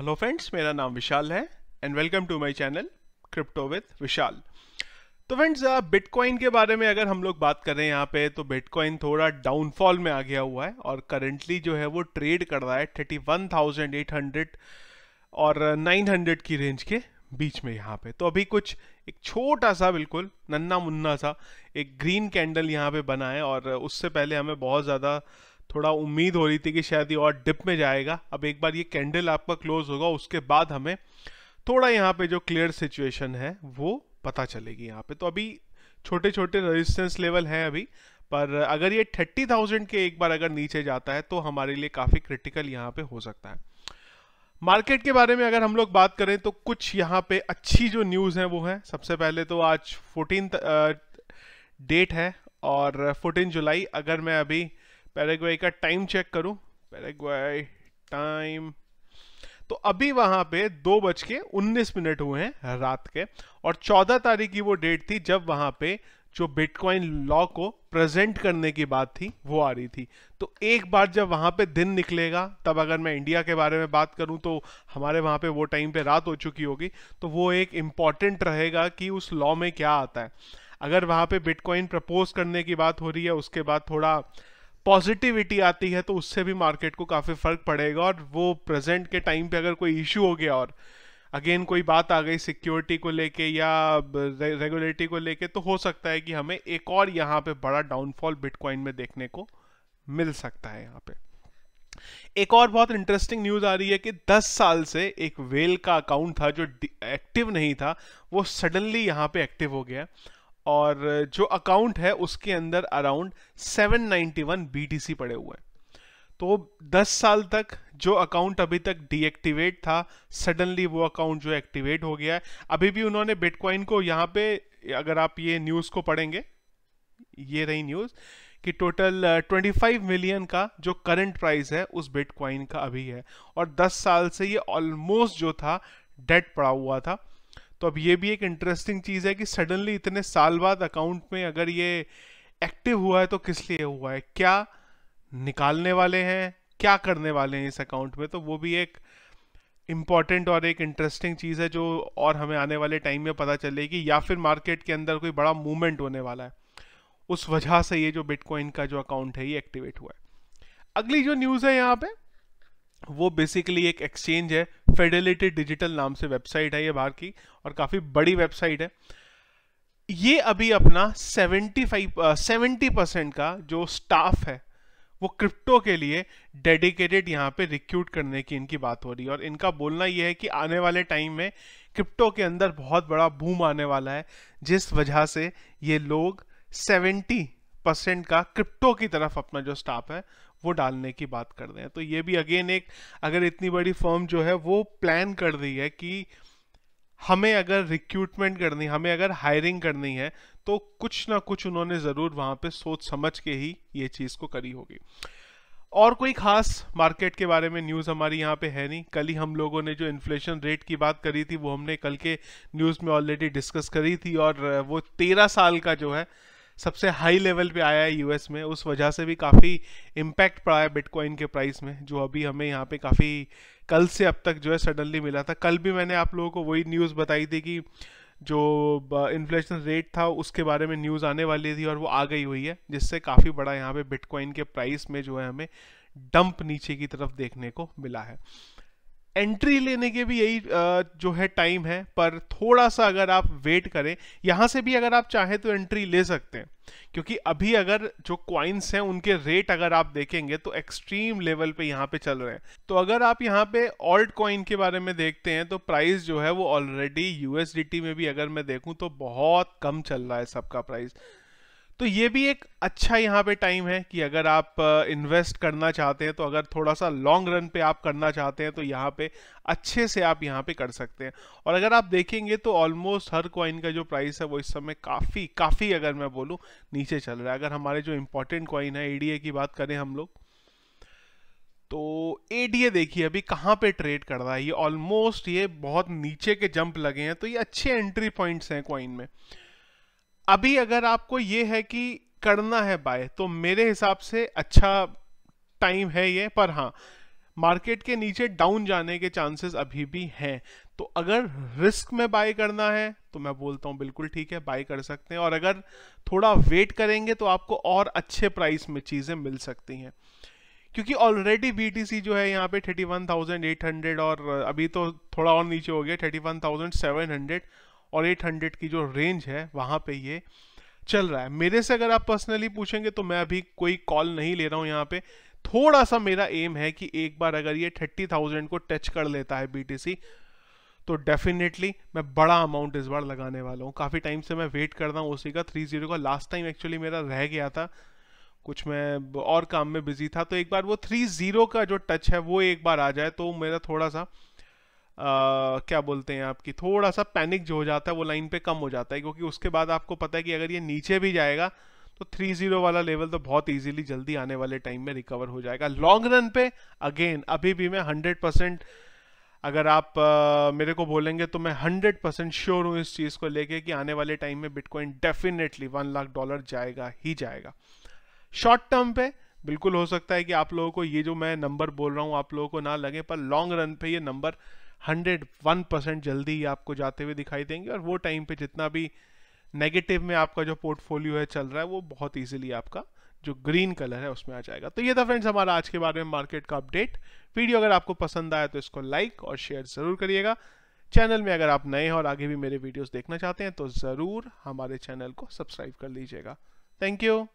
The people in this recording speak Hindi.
हेलो फ्रेंड्स मेरा नाम विशाल है and welcome to my channel crypto with Vishal तो फ्रेंड्स बिटकॉइन के बारे में अगर हम लोग बात करें यहाँ पे तो बिटकॉइन थोड़ा डाउनफॉल में आ गया हुआ है और करंटली जो है वो ट्रेड कर रहा है thirty one thousand eight hundred और नाइन हंड्रेड की रेंज के बीच में यहाँ पे तो अभी कुछ एक छोटा सा बिल्कुल नन्ना मुन्ना सा एक ग्रीन कैंडल यहाँ पे बना है और उससे पहले हमें बहुत ज़्यादा थोड़ा उम्मीद हो रही थी कि शायद ये और डिप में जाएगा अब एक बार ये कैंडल आपका क्लोज होगा उसके बाद हमें थोड़ा यहाँ पे जो क्लियर सिचुएशन है वो पता चलेगी यहाँ पे तो अभी छोटे छोटे रेजिस्टेंस लेवल हैं अभी पर अगर ये थर्टी थाउजेंड के एक बार अगर नीचे जाता है तो हमारे लिए काफ़ी क्रिटिकल यहाँ पे हो सकता है मार्केट के बारे में अगर हम लोग बात करें तो कुछ यहाँ पे अच्छी जो न्यूज़ हैं वो हैं सबसे पहले तो आज फोर्टीन डेट है और फोर्टीन जुलाई अगर मैं अभी पैराग्वाई का टाइम चेक करूं पैराग्वाई टाइम तो अभी वहां पे दो बज के उन्नीस मिनट हुए हैं रात के और चौदह तारीख की वो डेट थी जब वहां पे जो बिटकॉइन लॉ को प्रेजेंट करने की बात थी वो आ रही थी तो एक बार जब वहां पे दिन निकलेगा तब अगर मैं इंडिया के बारे में बात करूं तो हमारे वहां पे वो टाइम पे रात हो चुकी होगी तो वो एक इंपॉर्टेंट रहेगा कि उस लॉ में क्या आता है अगर वहां पे बिटकॉइन प्रपोज करने की बात हो रही है उसके बाद थोड़ा पॉजिटिविटी आती है तो उससे भी मार्केट को काफ़ी फ़र्क पड़ेगा और वो प्रेजेंट के टाइम पे अगर कोई इश्यू हो गया और अगेन कोई बात आ गई सिक्योरिटी को लेके या रेगुलेटरी को लेके तो हो सकता है कि हमें एक और यहाँ पे बड़ा डाउनफॉल बिटकॉइन में देखने को मिल सकता है यहाँ पे एक और बहुत इंटरेस्टिंग न्यूज आ रही है कि 10 साल से एक वेल का अकाउंट था जो एक्टिव नहीं था वो सडनली यहाँ पे एक्टिव हो गया और जो अकाउंट है उसके अंदर अराउंड 791 BTC पड़े हुए हैं तो 10 साल तक जो अकाउंट अभी तक डीएक्टिवेट था सडनली वो अकाउंट जो एक्टिवेट हो गया है अभी भी उन्होंने बिटकॉइन को यहाँ पे अगर आप ये न्यूज़ को पढ़ेंगे ये रही न्यूज़ कि टोटल 25 मिलियन का जो करंट प्राइस है उस बिटकॉइन का अभी है और 10 साल से ये ऑलमोस्ट जो था डेट पड़ा हुआ था तो अब ये भी एक इंटरेस्टिंग चीज़ है कि सडनली इतने साल बाद अकाउंट में अगर ये एक्टिव हुआ है तो किस लिए हुआ है क्या निकालने वाले हैं क्या करने वाले हैं इस अकाउंट में तो वो भी एक इम्पॉर्टेंट और एक इंटरेस्टिंग चीज़ है जो और हमें आने वाले टाइम में पता चलेगी या फिर मार्केट के अंदर कोई बड़ा मूवमेंट होने वाला है उस वजह से ये जो बिटकॉइन का जो अकाउंट है ये एक्टिवेट हुआ है अगली जो न्यूज़ है यहाँ पे वो बेसिकली एक एक्सचेंज है फेडेलिटी डिजिटल नाम से वेबसाइट है ये बाहर की और काफ़ी बड़ी वेबसाइट है ये अभी अपना 75 सेवेंटी परसेंट का जो स्टाफ है वो क्रिप्टो के लिए डेडिकेटेड यहाँ पे रिक्रूट करने की इनकी बात हो रही है और इनका बोलना यह है कि आने वाले टाइम में क्रिप्टो के अंदर बहुत बड़ा बूम आने वाला है जिस वजह से ये लोग सेवेंटी परसेंट का क्रिप्टो की तरफ अपना जो स्टाफ है वो डालने की बात कर रहे हैं तो ये भी अगेन एक अगर इतनी बड़ी फर्म जो है वो प्लान कर रही है कि हमें अगर रिक्रूटमेंट करनी हमें अगर हायरिंग करनी है तो कुछ ना कुछ उन्होंने ज़रूर वहाँ पे सोच समझ के ही ये चीज़ को करी होगी और कोई खास मार्केट के बारे में न्यूज़ हमारी यहाँ पे है नहीं कल ही हम लोगों ने जो इन्फ्लेशन रेट की बात करी थी वो हमने कल के न्यूज़ में ऑलरेडी डिस्कस करी थी और वो तेरह साल का जो है सबसे हाई लेवल पे आया है यूएस में उस वजह से भी काफ़ी इम्पैक्ट पड़ा है बिटकॉइन के प्राइस में जो अभी हमें यहाँ पे काफ़ी कल से अब तक जो है सडनली मिला था कल भी मैंने आप लोगों को वही न्यूज़ बताई थी कि जो इन्फ्लेशन रेट था उसके बारे में न्यूज़ आने वाली थी और वो आ गई हुई है जिससे काफ़ी बड़ा यहाँ पे बिटकॉइन के प्राइस में जो है हमें डंप नीचे की तरफ देखने को मिला है एंट्री लेने के भी यही जो है टाइम है पर थोड़ा सा अगर आप वेट करें यहां से भी अगर आप चाहें तो एंट्री ले सकते हैं क्योंकि अभी अगर जो क्वाइंस हैं उनके रेट अगर आप देखेंगे तो एक्सट्रीम लेवल पे यहाँ पे चल रहे हैं तो अगर आप यहाँ पे ऑल्ट क्वाइन के बारे में देखते हैं तो प्राइस जो है वो ऑलरेडी यूएसडीटी में भी अगर मैं देखूँ तो बहुत कम चल रहा है सबका प्राइस तो ये भी एक अच्छा यहाँ पे टाइम है कि अगर आप इन्वेस्ट करना चाहते हैं तो अगर थोड़ा सा लॉन्ग रन पे आप करना चाहते हैं तो यहाँ पे अच्छे से आप यहाँ पे कर सकते हैं और अगर आप देखेंगे तो ऑलमोस्ट हर कॉइन का जो प्राइस है वो इस समय काफ़ी काफ़ी अगर मैं बोलूँ नीचे चल रहा है अगर हमारे जो इम्पोर्टेंट कॉइन है ए की बात करें हम लोग तो ए देखिए अभी कहाँ पे ट्रेड कर रहा है ये ऑलमोस्ट ये बहुत नीचे के जंप लगे हैं तो ये अच्छे एंट्री पॉइंट्स हैं कॉइन में अभी अगर आपको ये है कि करना है बाय तो मेरे हिसाब से अच्छा टाइम है ये पर हाँ मार्केट के नीचे डाउन जाने के चांसेस अभी भी हैं तो अगर रिस्क में बाय करना है तो मैं बोलता हूँ बिल्कुल ठीक है बाय कर सकते हैं और अगर थोड़ा वेट करेंगे तो आपको और अच्छे प्राइस में चीज़ें मिल सकती हैं क्योंकि ऑलरेडी बी जो है यहाँ पे 31,800 और अभी तो थोड़ा और नीचे हो गया 31,700 और 800 की जो रेंज है वहाँ पे ये चल रहा है मेरे से अगर आप पर्सनली पूछेंगे तो मैं अभी कोई कॉल नहीं ले रहा हूँ यहाँ पे थोड़ा सा मेरा एम है कि एक बार अगर ये 30,000 को टच कर लेता है बी तो डेफिनेटली मैं बड़ा अमाउंट इस बार लगाने वाला हूँ काफ़ी टाइम से मैं वेट कर रहा हूँ उसी का थ्री जीरो का लास्ट टाइम एक्चुअली मेरा रह गया था कुछ मैं और काम में बिजी था तो एक बार वो थ्री जीरो का जो टच है वो एक बार आ जाए तो मेरा थोड़ा सा क्या बोलते हैं आपकी थोड़ा सा पैनिक जो हो जाता है वो लाइन पे कम हो जाता है क्योंकि उसके बाद आपको पता है कि अगर ये नीचे भी जाएगा तो थ्री जीरो वाला लेवल तो बहुत इजीली जल्दी आने वाले टाइम में रिकवर हो जाएगा लॉन्ग रन पे अगेन अभी भी मैं हंड्रेड परसेंट अगर आप आ, मेरे को बोलेंगे तो मैं हंड्रेड परसेंट श्योर हूँ इस चीज़ को लेके कि आने वाले टाइम में bitcoin definitely one lakh dollar जाएगा ही जाएगा शॉर्ट टर्म पे बिल्कुल हो सकता है कि आप लोगों को ये जो मैं नंबर बोल रहा हूँ आप लोगों को ना लगे पर लॉन्ग रन पे ये नंबर हंड्रेड वन परसेंट जल्दी आपको जाते हुए दिखाई देंगे और वो टाइम पे जितना भी नेगेटिव में आपका जो पोर्टफोलियो है चल रहा है वो बहुत ईजिली आपका जो ग्रीन कलर है उसमें आ जाएगा तो ये था फ्रेंड्स हमारा आज के बारे में मार्केट का अपडेट वीडियो अगर आपको पसंद आया तो इसको लाइक और शेयर ज़रूर करिएगा चैनल में अगर आप नए हैं और आगे भी मेरे वीडियोस देखना चाहते हैं तो ज़रूर हमारे चैनल को सब्सक्राइब कर लीजिएगा थैंक यू